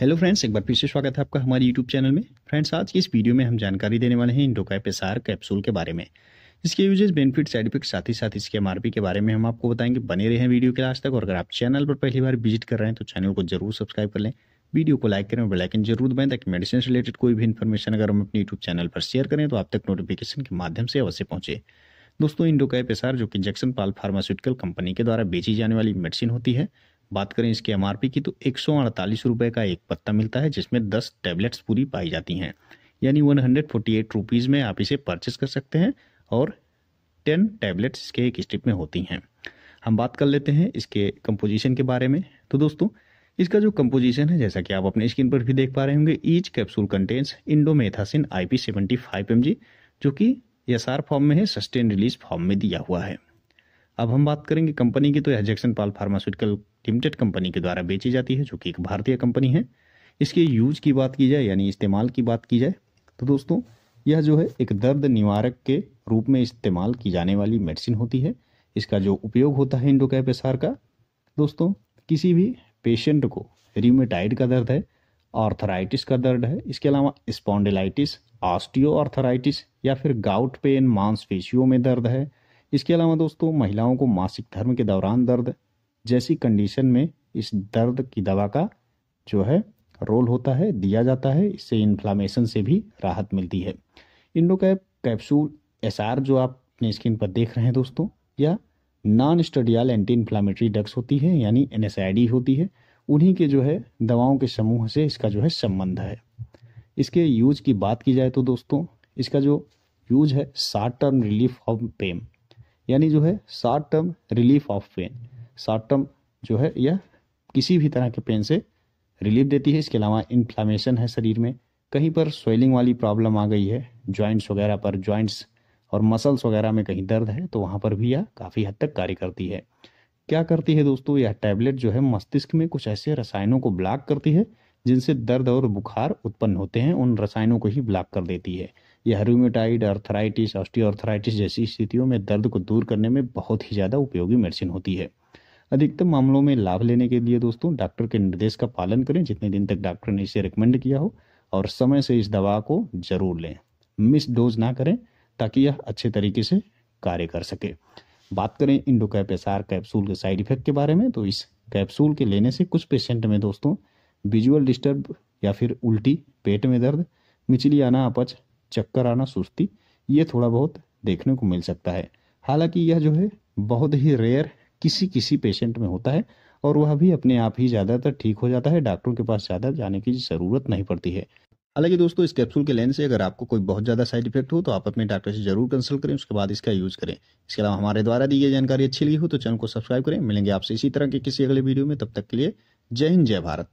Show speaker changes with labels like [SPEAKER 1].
[SPEAKER 1] hello friends एक बार फिर से स्वागत है आपका हमारे यूट्यूब चैनल में फ्रेंड्स आज की इस वीडियो में हम जानकारी देने वाले हैं इंडोका पेसार कैप्सूल के बारे में इसके यूजेस बेनिफिट साइड इफेक्ट साथ ही साथ इसके एमआरपी के बारे में हम आपको बताएंगे बने रहे हैं वीडियो के लास्ट तक और अगर आप चैनल पर पहली बार विजिट कर रहे हैं तो चैनल को जरूर सब्सक्राइब कर लें वीडियो को लाइक करें और बेलाइकन जरूर दबाएं ताकि मेडिसिन से रिलेटेड कोई भी इन्फॉर्मेशन अगर हम अपने यूट्यूब चैनल पर शेयर करें तो आप तक नोटिफिकेशन के माध्यम से अवश्य पहुंचे दोस्तों इंडोका पेसार जो कि जैक्सन पाल फार्मास्यूटिकल कंपनी के द्वारा बेची जाने वाली मेडिसिन होती है बात करें इसके एम की तो एक सौ का एक पत्ता मिलता है जिसमें दस टैबलेट्स पूरी पाई जाती हैं यानी one hundred forty eight rupees में आप इसे परचेस कर सकते हैं और टेन टैबलेट्स इसके एक स्ट्रिप में होती हैं हम बात कर लेते हैं इसके कंपोजिशन के बारे में तो दोस्तों इसका जो कंपोजिशन है जैसा कि आप अपने स्क्रीन पर भी देख पा रहे होंगे each capsule contains indomethacin I P seventy five M G जो कि एस फॉर्म में है सस्टेन रिलीज फॉर्म में दिया हुआ है अब हम बात करेंगे कंपनी की तो यह Jackson Paul pharmaceutical limited company के द्वारा बेची जाती है जो कि एक भारतीय कंपनी है इसके यूज की बात की जाए यानी इस्तेमाल की बात की जाए तो दोस्तों यह जो है एक दर्द निवारक के रूप में इस्तेमाल की जाने वाली मेडिसिन होती है इसका जो उपयोग होता है इंडोकैपेसार का दोस्तों किसी भी पेशेंट को रिमेटाइड का दर्द है ऑर्थराइटिस का दर्द है इसके अलावा स्पॉन्डिलाइटिस ऑस्टियो ऑर्थराइटिस या फिर गाउट पेन मांसपेशियों में दर्द है इसके अलावा दोस्तों महिलाओं को मासिक धर्म के दौरान दर्द जैसी कंडीशन में इस दर्द की दवा का जो है रोल होता है दिया जाता है इससे इन्फ्लामेशन से भी राहत मिलती है इंडोकैप कैप्सूल एस जो आप अपने स्क्रीन पर देख रहे हैं दोस्तों या non steroidal anti inflammatory drugs होती है यानी एन होती है उन्हीं के जो है दवाओं के समूह से इसका जो है संबंध है इसके यूज की बात की जाए तो दोस्तों इसका जो यूज है short term relief of pain यानी जो है short term relief of pain short term जो है यह किसी भी तरह के पेन से रिलीफ देती है इसके अलावा इन्फ्लामेशन है शरीर में कहीं पर स्वेलिंग वाली प्रॉब्लम आ गई है जॉइंट्स वगैरह पर जॉइंट्स और मसल्स वगैरह में कहीं दर्द है तो वहाँ पर भी यह काफ़ी हद तक कार्य करती है क्या करती है दोस्तों यह टैबलेट जो है मस्तिष्क में कुछ ऐसे रसायनों को ब्लॉक करती है जिनसे दर्द और बुखार उत्पन्न होते हैं उन रसायनों को ही ब्लॉक कर देती है यह रूमेटाइड अर्थराइटिस ऑस्टियोअर्थराइटिस जैसी स्थितियों में दर्द को दूर करने में बहुत ही ज़्यादा उपयोगी मेडिसिन होती है अधिकतम मामलों में लाभ लेने के लिए दोस्तों डॉक्टर के निर्देश का पालन करें जितने दिन तक डॉक्टर ने इसे रिकमेंड किया हो और समय से इस दवा को जरूर लें मिस डोज ना करें ताकि यह अच्छे तरीके से कार्य कर सके बात करें इंडोकैप एस आर कैप्सूल के साइड इफेक्ट के बारे में तो इस कैप्सूल के लेने से कुछ पेशेंट में दोस्तों विजुअल डिस्टर्ब या फिर उल्टी पेट में दर्द मिचली आना अपच चक्कर आना सुस्ती ये थोड़ा बहुत देखने को मिल सकता है हालांकि यह जो है बहुत ही रेयर किसी किसी पेशेंट में होता है और वह भी अपने आप ही ज़्यादातर ठीक हो जाता है डॉक्टरों के पास ज़्यादा जाने की ज़रूरत नहीं पड़ती है हालांकि दोस्तों इस कैप्सूल के लेने से अगर आपको कोई बहुत ज़्यादा साइड इफेक्ट हो तो आप अपने डॉक्टर से जरूर कंसल्ट करें उसके बाद इसका यूज़ करें इसके अलावा हमारे द्वारा दी गई जानकारी अच्छी लगी हो तो चैनल को सब्सक्राइब करें मिलेंगे आपसे इसी तरह के किसी अगले वीडियो में तब तक के लिए जय हिंद जय भारत